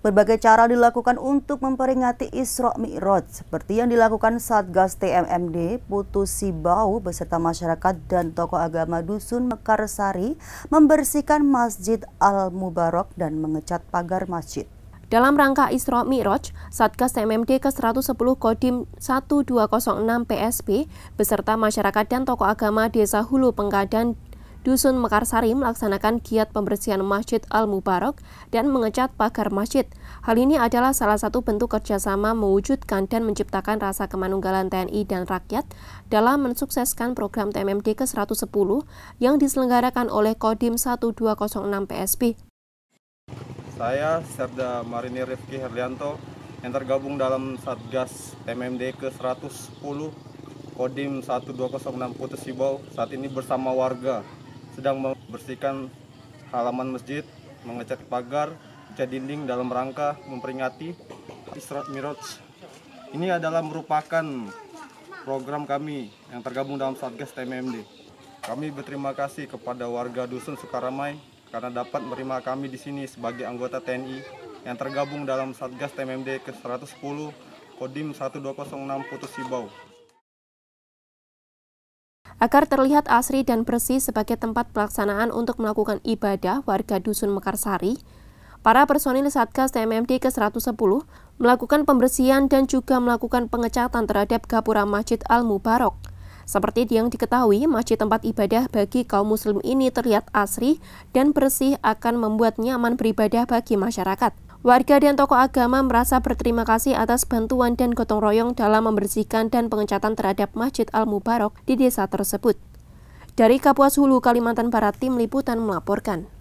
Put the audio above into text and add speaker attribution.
Speaker 1: Berbagai cara dilakukan untuk memperingati Isra Mi'raj seperti yang dilakukan Satgas TMMD Putu Sibau beserta masyarakat dan tokoh agama Dusun Mekarsari membersihkan Masjid Al-Mubarok dan mengecat pagar masjid.
Speaker 2: Dalam rangka Isra Mi'raj, Satgas TMMD ke-110 Kodim 1206 PSP beserta masyarakat dan tokoh agama Desa Hulu Pengkadan Dusun Mekarsari melaksanakan giat pembersihan Masjid Al-Mubarok dan mengecat pagar masjid. Hal ini adalah salah satu bentuk kerjasama mewujudkan dan menciptakan rasa kemanunggalan TNI dan rakyat dalam mensukseskan program TMMD ke-110 yang diselenggarakan oleh Kodim 1206 PSB.
Speaker 3: Saya Serda Marinir Rifki Herlianto yang tergabung dalam Satgas TMMD ke-110 Kodim 1206 Putus Sibau saat ini bersama warga sedang membersihkan halaman masjid, mengecat pagar, cat dinding dalam rangka memperingati Isra Miraj. Ini adalah merupakan program kami yang tergabung dalam Satgas TMMD. Kami berterima kasih kepada warga Dusun Sukaramai karena dapat menerima kami di sini sebagai anggota TNI yang tergabung dalam Satgas TMMD ke-110 Kodim 1206 Putus Sibau.
Speaker 2: Agar terlihat asri dan bersih sebagai tempat pelaksanaan untuk melakukan ibadah warga Dusun Mekarsari, para personil Satgas TMMD ke-110 melakukan pembersihan dan juga melakukan pengecatan terhadap Gapura Masjid Al-Mubarok. Seperti yang diketahui, masjid tempat ibadah bagi kaum muslim ini terlihat asri dan bersih akan membuat nyaman beribadah bagi masyarakat. Warga dan tokoh agama merasa berterima kasih atas bantuan dan gotong royong dalam membersihkan dan pengecatan terhadap Masjid Al-Mubarok di desa tersebut. Dari Kapuas Hulu, Kalimantan Barat, Tim Liputan melaporkan.